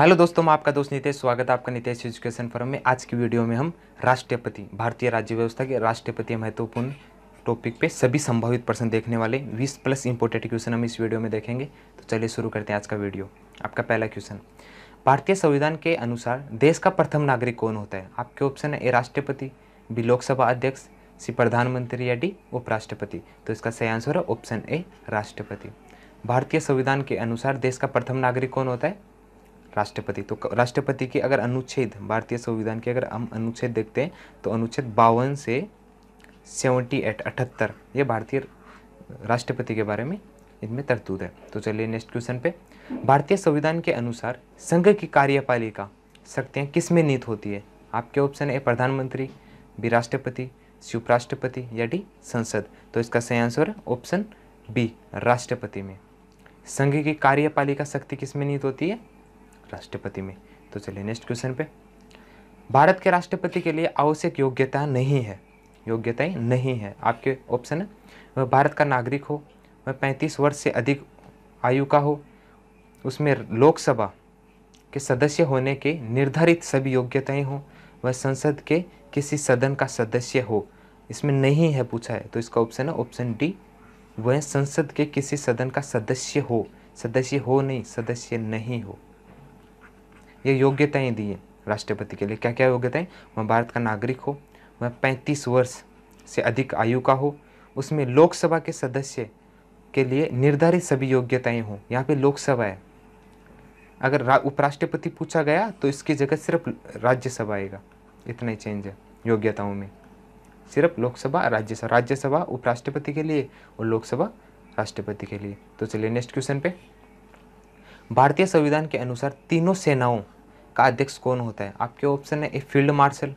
hello दोस्तों मैं आपका दोस्त नितेश स्वागत है आपका नितेश एजुकेशन फॉरम में आज की वीडियो में हम राष्ट्रपति भारतीय राज्य व्यवस्था के राष्ट्रपति महत्वपूर्ण टॉपिक पे सभी संभावित प्रश्न देखने वाले 20 प्लस इंपोर्टेंट क्वेश्चन हम इस वीडियो में देखेंगे तो चलिए शुरू करते हैं आज का वीडियो आपका पहला क्वेश्चन भारतीय संविधान के अनुसार देश का प्रथम नागरिक कौन होता है आपके ऑप्शन है ए राष्ट्रपति बी लोकसभा अध्यक्ष सी प्रधानमंत्री या डी उपराष्ट्रपति तो इसका सही आंसर है ऑप्शन ए राष्ट्रपति भारतीय संविधान के अनुसार देश का प्रथम नागरिक कौन होता है राष्ट्रपति तो राष्ट्रपति के अगर अनुच्छेद भारतीय संविधान के अगर हम अनुच्छेद देखते हैं तो अनुच्छेद बावन से सेवेंटी एट अठहत्तर ये भारतीय राष्ट्रपति के बारे में इनमें तरतूद है तो चलिए नेक्स्ट क्वेश्चन पे भारतीय संविधान के अनुसार संघ की कार्यपालिका शक्तियाँ किस में नीत होती है आपके ऑप्शन है प्रधानमंत्री बी राष्ट्रपति सी उपराष्ट्रपति या डी संसद तो इसका सही आंसर है ऑप्शन बी राष्ट्रपति में संघ की कार्यपालिका शक्ति किस में नीत होती है राष्ट्रपति में तो चलिए नेक्स्ट क्वेश्चन पे भारत के राष्ट्रपति के लिए आवश्यक योग्यता नहीं है योग्यताएं नहीं है आपके ऑप्शन है वह भारत का नागरिक हो वह पैंतीस वर्ष से अधिक आयु का हो उसमें लोकसभा के सदस्य होने के निर्धारित सभी योग्यताएं हों वह संसद के किसी सदन का सदस्य हो इसमें नहीं है पूछा है तो इसका ऑप्शन है ऑप्शन डी वह संसद के किसी सदन का सदस्य हो सदस्य हो नहीं सदस्य नहीं हो ये योग्यताएं दी है राष्ट्रपति के लिए क्या क्या योग्यताएं वह भारत का नागरिक हो वह पैंतीस वर्ष से अधिक आयु का हो उसमें लोकसभा के सदस्य के लिए निर्धारित सभी योग्यताएं हों यहाँ पे लोकसभा है अगर उपराष्ट्रपति पूछा गया तो इसकी जगह सिर्फ राज्यसभा आएगा इतना ही चेंज है योग्यताओं में सिर्फ लोकसभा राज्यसभा राज्यसभा उपराष्ट्रपति के लिए और लोकसभा राष्ट्रपति के लिए तो चलिए नेक्स्ट क्वेश्चन पे भारतीय संविधान के अनुसार तीनों सेनाओं का अध्यक्ष कौन होता है आपके ऑप्शन है ए फील्ड मार्शल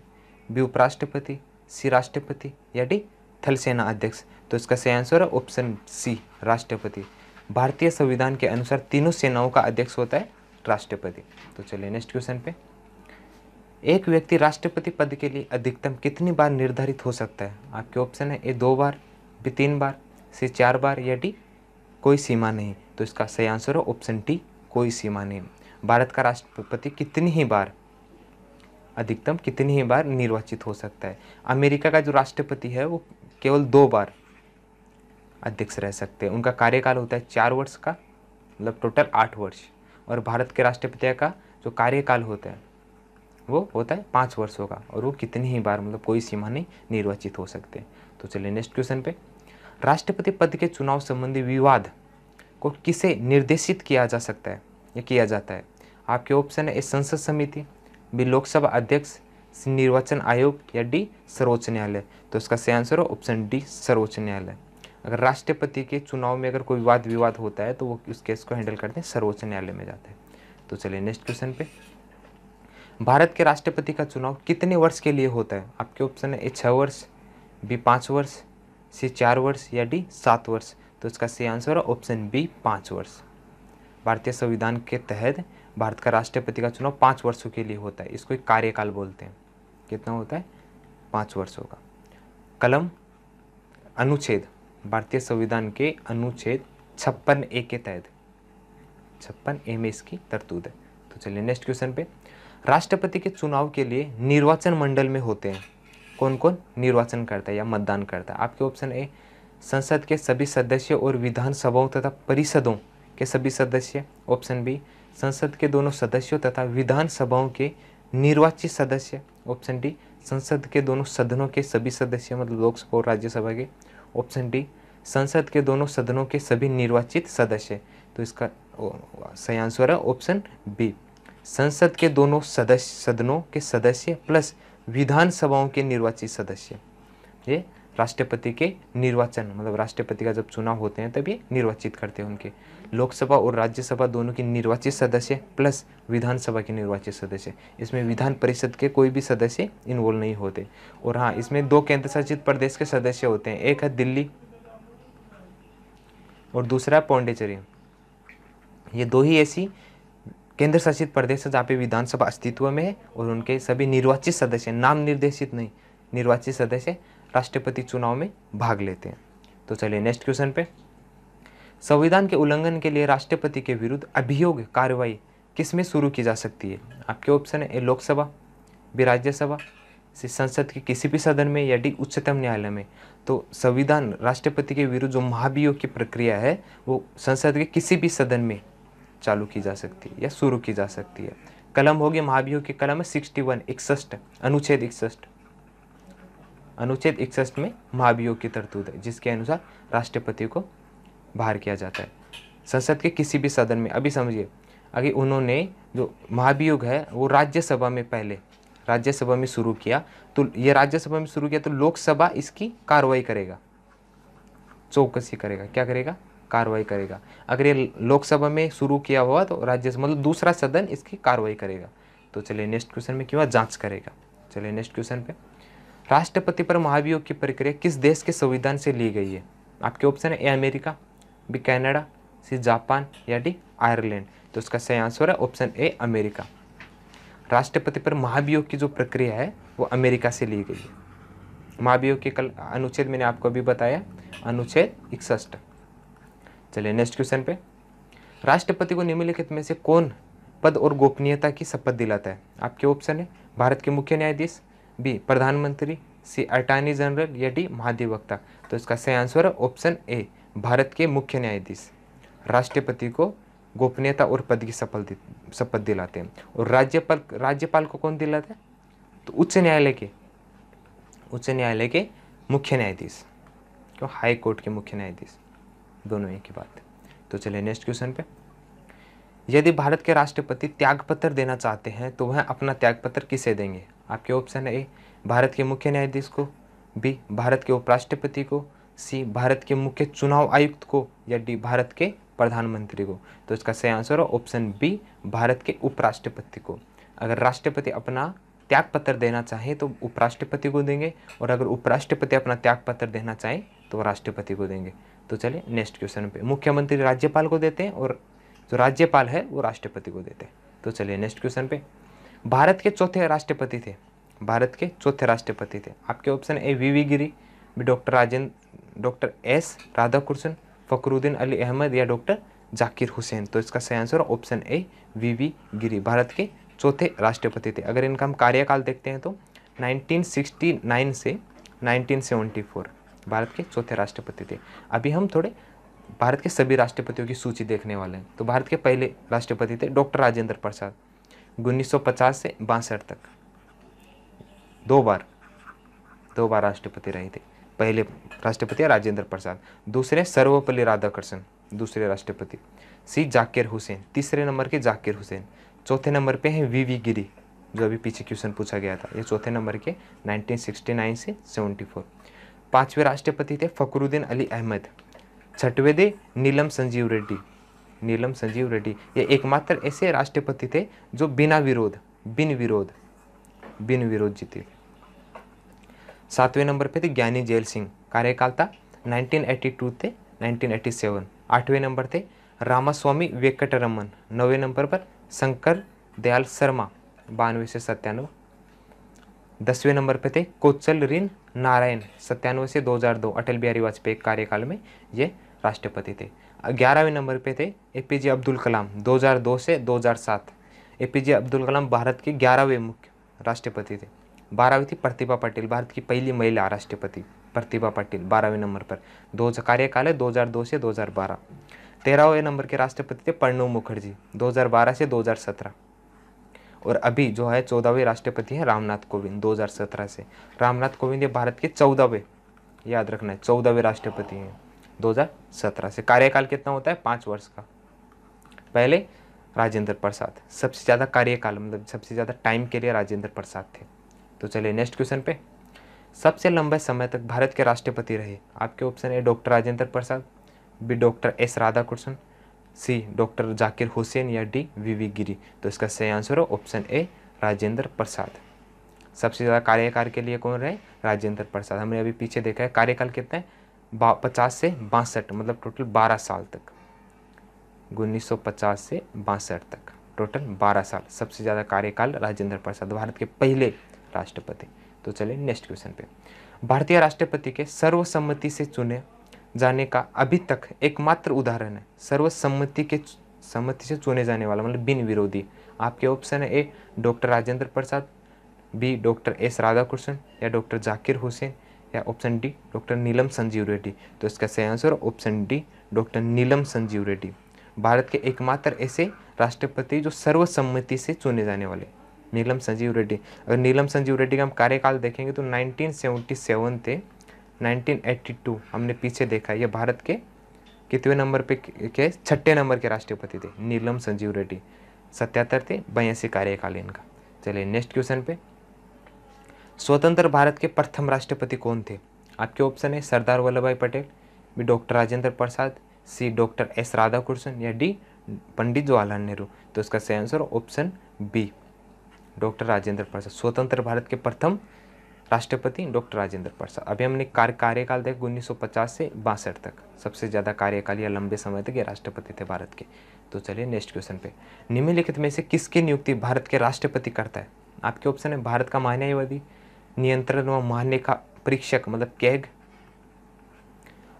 बी उपराष्ट्रपति सी राष्ट्रपति या डी थल सेना अध्यक्ष तो इसका सही आंसर है ऑप्शन सी राष्ट्रपति भारतीय संविधान के अनुसार तीनों सेनाओं का अध्यक्ष होता है राष्ट्रपति तो चलिए नेक्स्ट क्वेश्चन पे एक व्यक्ति राष्ट्रपति पद के लिए अधिकतम कितनी बार निर्धारित हो सकता है आपके ऑप्शन है ए दो बार बी तीन बार सी चार बार या डी कोई सीमा नहीं तो इसका सही आंसर है ऑप्शन डी कोई सीमा नहीं भारत का राष्ट्रपति कितनी ही बार अधिकतम कितनी ही बार निर्वाचित हो सकता है अमेरिका का जो राष्ट्रपति है वो केवल दो बार अध्यक्ष रह सकते हैं उनका कार्यकाल होता है चार वर्ष का मतलब टोटल आठ वर्ष और भारत के राष्ट्रपति का जो कार्यकाल होता है वो होता है पाँच वर्षों का और वो कितनी ही बार मतलब कोई सीमा नहीं निर्वाचित हो सकते तो चलिए नेक्स्ट क्वेश्चन पे राष्ट्रपति पद के चुनाव संबंधी विवाद को किसे निर्देशित किया जा सकता है या किया जाता है आपके ऑप्शन है ए संसद समिति बी लोकसभा अध्यक्ष सी निर्वाचन आयोग या डी सर्वोच्च न्यायालय तो इसका सही आंसर हो ऑप्शन डी सर्वोच्च न्यायालय अगर राष्ट्रपति के चुनाव में अगर कोई वाद विवाद होता है तो वो उस केस को हैंडल करते हैं सर्वोच्च न्यायालय में जाते हैं तो चलिए नेक्स्ट क्वेश्चन पे भारत के राष्ट्रपति का चुनाव कितने वर्ष के लिए होता है आपके ऑप्शन है ए छः वर्ष बी पाँच वर्ष सी चार वर्ष या डी सात वर्ष तो इसका सही आंसर है ऑप्शन बी पाँच वर्ष भारतीय संविधान के तहत भारत का राष्ट्रपति का चुनाव पाँच वर्षों के लिए होता है इसको एक कार्यकाल बोलते हैं कितना होता है पाँच वर्षों का कलम अनुच्छेद भारतीय संविधान के अनुच्छेद छप्पन ए के तहत छप्पन ए में इसकी तरतूद है तो चलिए नेक्स्ट क्वेश्चन पे राष्ट्रपति के चुनाव के लिए निर्वाचन मंडल में होते हैं कौन कौन निर्वाचन करता है या मतदान करता है आपके ऑप्शन ए संसद के सभी सदस्य और विधानसभाओं तथा परिषदों के सभी सदस्य ऑप्शन बी संसद के दोनों सदस्यों तथा विधानसभाओं के निर्वाचित सदस्य ऑप्शन डी संसद के दोनों सदनों के सभी सदस्य मतलब लोकसभा और राज्यसभा के ऑप्शन डी संसद के दोनों सदनों के सभी निर्वाचित सदस्य तो इसका सही आंसर है ऑप्शन बी संसद के दोनों सदस्य सदनों के सदस्य प्लस विधानसभाओं के निर्वाचित सदस्य ये राष्ट्रपति के निर्वाचन मतलब राष्ट्रपति का जब चुनाव होते हैं तब ये निर्वाचित करते हैं उनके लोकसभा और राज्यसभा दोनों के निर्वाचित सदस्य प्लस विधानसभा के निर्वाचित सदस्य इसमें विधान परिषद के कोई भी सदस्य इन्वॉल्व नहीं होते और हाँ इसमें दो केंद्र शासित प्रदेश के सदस्य होते हैं एक है दिल्ली और दूसरा पौंडेचेरी ये दो ही ऐसी केंद्र शासित प्रदेश है जहाँ पे विधानसभा अस्तित्व में है और उनके सभी निर्वाचित सदस्य नाम निर्देशित नहीं निर्वाचित सदस्य राष्ट्रपति चुनाव में भाग लेते हैं तो चलिए नेक्स्ट क्वेश्चन पे संविधान के उल्लंघन के लिए राष्ट्रपति के विरुद्ध अभियोग कार्रवाई किस में शुरू की जा सकती है आपके ऑप्शन है ए लोकसभा बी राज्यसभा संसद के किसी भी सदन में या डी उच्चतम न्यायालय में तो संविधान राष्ट्रपति के विरुद्ध जो महाभियोग की प्रक्रिया है वो संसद के किसी भी सदन में चालू की जा सकती है या शुरू की जा सकती है कलम होगी महाभियोग की कलम है सिक्सटी वन इकसठ अनुच्छेद इकसठ अनुच्छेद इकसठ में महाभियोग की तरतूद है जिसके अनुसार राष्ट्रपति को बाहर किया जाता है संसद के किसी भी सदन में अभी समझिए अगर उन्होंने जो महाभियोग है वो राज्यसभा में पहले राज्यसभा में शुरू किया तो ये राज्यसभा में शुरू किया तो लोकसभा इसकी कार्रवाई करेगा चौकसी करेगा क्या करेगा कार्रवाई करेगा अगर ये लोकसभा में शुरू किया हुआ तो राज्य मतलब दूसरा सदन इसकी कार्रवाई करेगा तो चलिए नेक्स्ट क्वेश्चन में क्यों जांच करेगा चलिए नेक्स्ट क्वेश्चन पे राष्ट्रपति पर महाभियोग की प्रक्रिया किस देश के संविधान से ली गई है आपके ऑप्शन है A America B Canada C Japan या डी आयरलैंड तो उसका सही आंसर है ऑप्शन ए अमेरिका राष्ट्रपति पर महाभियोग की जो प्रक्रिया है वो अमेरिका से ली गई है महाभियोग के कल अनुच्छेद मैंने आपको अभी बताया अनुच्छेद इकसठ चलिए नेक्स्ट क्वेश्चन पे राष्ट्रपति को निम्नलिखित में से कौन पद और गोपनीयता की शपथ दिलाता है आपके ऑप्शन है भारत के मुख्य न्यायाधीश बी प्रधानमंत्री सी अटॉर्नी जनरल या डी महाधिवक्ता तो इसका सही आंसर है ऑप्शन ए भारत के मुख्य न्यायाधीश राष्ट्रपति को गोपनीयता और पद की शपथ शपथ दिलाते हैं और राज्यपाल राज्यपाल को कौन दिलाते हैं तो उच्च न्यायालय के उच्च न्यायालय के मुख्य न्यायाधीश तो हाई कोर्ट के मुख्य न्यायाधीश दोनों एक ही बात तो चलिए नेक्स्ट क्वेश्चन पे यदि भारत के राष्ट्रपति त्यागपत्र देना चाहते हैं तो वह अपना त्यागपत्र किसे देंगे आपके ऑप्शन है ए भारत के मुख्य न्यायाधीश को बी भारत के उपराष्ट्रपति को सी भारत के मुख्य चुनाव आयुक्त को या डी भारत के प्रधानमंत्री को तो इसका सही आंसर है ऑप्शन बी भारत के उपराष्ट्रपति को अगर राष्ट्रपति अपना त्याग पत्र देना चाहे तो उपराष्ट्रपति को देंगे और अगर उपराष्ट्रपति अपना त्याग पत्र देना चाहे तो राष्ट्रपति को देंगे तो चलिए नेक्स्ट क्वेश्चन पे मुख्यमंत्री राज्यपाल को देते हैं और जो राज्यपाल है वो राष्ट्रपति को देते हैं तो चलिए नेक्स्ट क्वेश्चन पे भारत के चौथे राष्ट्रपति थे भारत के चौथे राष्ट्रपति थे आपके option A V V Giri B doctor Rajendra doctor S Radhakrishna Fakhruddin Ali Ahmed या डॉक्टर जाकिर हुसैन तो इसका सही answer option A V V Giri Bharat के चौथे राष्ट्रपति थे अगर इनका हम कार्यकाल देखते हैं तो 1969 से 1974 भारत के चौथे राष्ट्रपति थे अभी हम थोड़े भारत के सभी राष्ट्रपतियों की सूची देखने वाले हैं तो भारत के पहले राष्ट्रपति थे डॉक्टर राजेंद्र प्रसाद 1950 से बासठ तक दो बार दो बार राष्ट्रपति रहे थे पहले राष्ट्रपति राजेंद्र प्रसाद दूसरे सर्वपल्ली राधाकृष्ण दूसरे राष्ट्रपति सी जाकिर हुसैन तीसरे नंबर के जाकिर हुसैन चौथे नंबर पे हैं वी वी गिरी जो अभी पीछे क्वेश्चन पूछा गया था ये चौथे नंबर के 1969 से 74 पांचवे राष्ट्रपति थे फकरुद्दीन अली अहमद छठवें थे नीलम संजीव रेड्डी नीलम संजीव रेड्डी ये एकमात्र ऐसे राष्ट्रपति थे जो बिना विरोध बिन विरोध बिन विरोध जीते सातवें नंबर पे थे ज्ञानी जेल सिंह कार्यकाल था 1982 से 1987 आठवें नंबर थे रामास्वामी वेंकटरमन नौवे नंबर पर शंकर दयाल शर्मा बानवे से सत्तानवे दसवें नंबर पे थे कोचल रिन नारायण सत्तानवे से 2002 अटल बिहारी वाजपेयी कार्यकाल में ये राष्ट्रपति थे ग्यारहवें नंबर पे थे जे अब्दुल कलाम 2002 से 2007 सात अब्दुल कलाम भारत के ग्यारहवें मुख्य राष्ट्रपति थे बारहवीं थी प्रतिभा पाटिल भारत की पहली महिला राष्ट्रपति प्रतिभा पाटिल बारहवें नंबर पर दो कार्यकाल है 2002 से 2012 तेरहवें नंबर के राष्ट्रपति थे प्रणब मुखर्जी 2012 से 2017 और अभी जो है चौदहवें राष्ट्रपति हैं रामनाथ कोविंद 2017 से रामनाथ कोविंद ये भारत के चौदहवें याद रखना है चौदहवें राष्ट्रपति हैं 2017 से कार्यकाल कितना होता है पाँच वर्ष का पहले राजेंद्र प्रसाद सबसे ज़्यादा कार्यकाल मतलब सबसे ज़्यादा टाइम के लिए राजेंद्र प्रसाद थे तो चलिए नेक्स्ट क्वेश्चन पे सबसे लंबे समय तक भारत के राष्ट्रपति रहे आपके option A doctor Rajendra Prasad B doctor S Radha Krishna C doctor Zakir Hussain या डी वी वी गिरी तो इसका सही आंसर हो ऑप्शन ए राजेंद्र प्रसाद सबसे ज़्यादा कार्यकाल के लिए कौन रहे राजेंद्र प्रसाद हमने अभी पीछे देखा है कार्यकाल कितना है पचास से बासठ मतलब टोटल बारह साल तक उन्नीस से बासठ तक टोटल बारह साल सबसे ज़्यादा कार्यकाल राजेंद्र प्रसाद भारत के पहले राष्ट्रपति तो चले नेक्स्ट क्वेश्चन पे भारतीय राष्ट्रपति के सर्वसम्मति से चुने जाने का अभी तक एकमात्र उदाहरण है सर्वसम्मति के सम्मति से चुने जाने वाला मतलब बिन विरोधी आपके ऑप्शन है A doctor Rajendra Prasad B doctor S Radhakrishnan या डॉक्टर जाकिर हुसैन या option D doctor Neelam Sanjiva Reddy तो इसका सही answer option D doctor Neelam Sanjiva Reddy Bharat के एकमात्र ऐसे राष्ट्रपति जो सर्वसम्मति से चुने जाने वाले नीलम संजीव रेड्डी अगर नीलम संजीव रेड्डी का हम कार्यकाल देखेंगे तो 1977 थे 1982 हमने पीछे देखा ये भारत के कितने नंबर पे के छठे नंबर के राष्ट्रपति थे नीलम संजीव रेड्डी सत्यात्तर थे बयासी कार्यकाल इनका चलिए नेक्स्ट क्वेश्चन पे स्वतंत्र भारत के प्रथम राष्ट्रपति कौन थे आपके ऑप्शन है Sardar Vallabh Bhai Patel B doctor Rajendra Prasad C doctor S Radhakrishnan या डी पंडित जवाहरलाल नेहरू तो इसका सही answer option B doctor Rajendra Prasad स्वतंत्र भारत के प्रथम राष्ट्रपति डॉक्टर राजेंद्र प्रसाद अभी हमने कार्य कार्यकाल देखा उन्नीस से बासठ तक सबसे ज़्यादा कार्यकाल या लंबे समय तक ये राष्ट्रपति थे भारत के तो चलिए नेक्स्ट क्वेश्चन पे निम्नलिखित में से किसकी नियुक्ति भारत के राष्ट्रपति करता है आपके ऑप्शन है भारत का महान्यायवादी नियंत्रण व मारने का परीक्षक मतलब कैग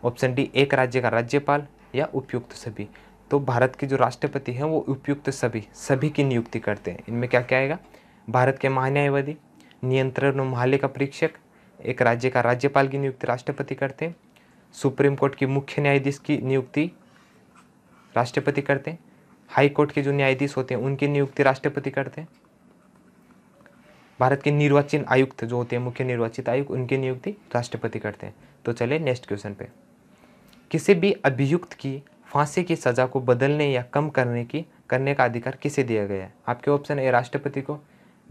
ऑप्शन डी एक राज्य का राज्यपाल या उपयुक्त सभी तो भारत के जो राष्ट्रपति हैं वो उपयुक्त सभी सभी की नियुक्ति करते हैं इनमें क्या क्या आएगा भारत के महान्यायवादी नियंत्रण महाले का परीक्षक एक राज्य का राज्यपाल की नियुक्ति राष्ट्रपति करते हैं सुप्रीम कोर्ट की मुख्य न्यायाधीश की नियुक्ति राष्ट्रपति करते हैं हाई कोर्ट के जो न्यायाधीश होते हैं उनकी नियुक्ति राष्ट्रपति करते हैं भारत के निर्वाचन आयुक्त जो होते हैं मुख्य निर्वाचित आयुक्त उनकी नियुक्ति राष्ट्रपति करते हैं तो चले नेक्स्ट क्वेश्चन पे किसी भी अभियुक्त की फांसी की सज़ा को बदलने या कम करने की करने का अधिकार किसे दिया गया है आपके ऑप्शन है राष्ट्रपति को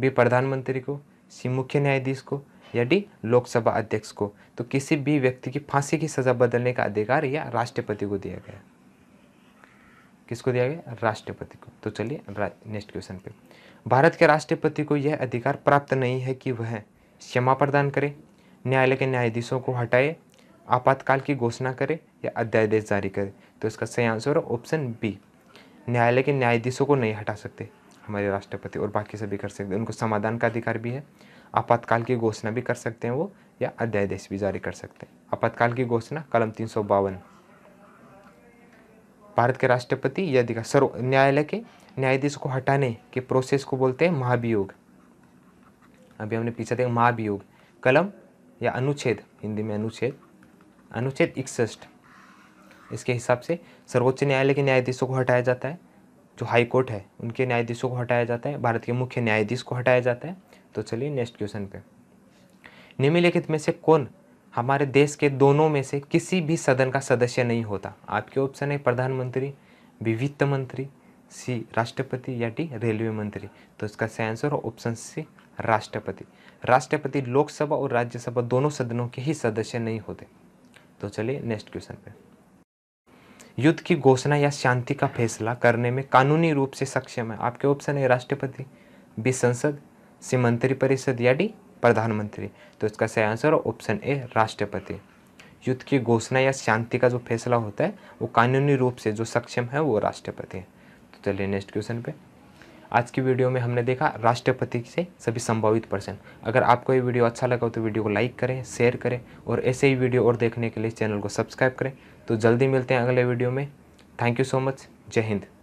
भी प्रधानमंत्री को सी मुख्य न्यायाधीश को या डी लोकसभा अध्यक्ष को तो किसी भी व्यक्ति की फांसी की सज़ा बदलने का अधिकार या राष्ट्रपति को दिया गया किसको दिया गया राष्ट्रपति को तो चलिए नेक्स्ट क्वेश्चन पे भारत के राष्ट्रपति को यह अधिकार प्राप्त नहीं है कि वह क्षमा प्रदान करे न्यायालय के न्यायाधीशों को हटाए आपातकाल की घोषणा करे या अध्यादेश जारी करे तो इसका सही आंसर है ऑप्शन बी न्यायालय के न्यायाधीशों को नहीं हटा सकते हमारे राष्ट्रपति और बाकी सभी कर सकते उनको समाधान का अधिकार भी है आपातकाल की घोषणा भी कर सकते हैं वो या अध्यादेश भी जारी कर सकते हैं आपातकाल की घोषणा कलम तीन सौ बावन भारत के राष्ट्रपति या अधिकार सर्व न्यायालय के न्यायाधीश को हटाने के प्रोसेस को बोलते हैं महाभियोग अभी हमने पीछे देखा महाभियोग कलम या अनुच्छेद हिंदी में अनुच्छेद अनुच्छेद इकसठ इसके हिसाब से सर्वोच्च न्यायालय के न्यायाधीशों को हटाया जाता है जो हाई कोर्ट है उनके न्यायाधीशों को हटाया जाता है भारत के मुख्य न्यायाधीश को हटाया जाता है तो चलिए नेक्स्ट क्वेश्चन पे निम्नलिखित में से कौन हमारे देश के दोनों में से किसी भी सदन का सदस्य नहीं होता आपके ऑप्शन है प्रधानमंत्री बी वित्त मंत्री सी राष्ट्रपति या डी रेलवे मंत्री तो इसका सही आंसर ऑप्शन सी राष्ट्रपति राष्ट्रपति लोकसभा और राज्यसभा दोनों सदनों के ही सदस्य नहीं होते तो चलिए नेक्स्ट क्वेश्चन पे युद्ध की घोषणा या शांति का फैसला करने में कानूनी रूप से सक्षम है आपके ऑप्शन है राष्ट्रपति बी संसद सी मंत्रिपरिषद या डी प्रधानमंत्री तो इसका सही आंसर ऑप्शन ए राष्ट्रपति युद्ध की घोषणा या शांति का जो फैसला होता है वो कानूनी रूप से जो सक्षम है वो राष्ट्रपति है तो चलिए नेक्स्ट क्वेश्चन पे आज की वीडियो में हमने देखा राष्ट्रपति से सभी संभावित पर्सन अगर आपको ये वीडियो अच्छा लगा तो वीडियो को लाइक करें शेयर करें और ऐसे ही वीडियो और देखने के लिए चैनल को सब्सक्राइब करें तो जल्दी मिलते हैं अगले वीडियो में थैंक यू सो मच जय हिंद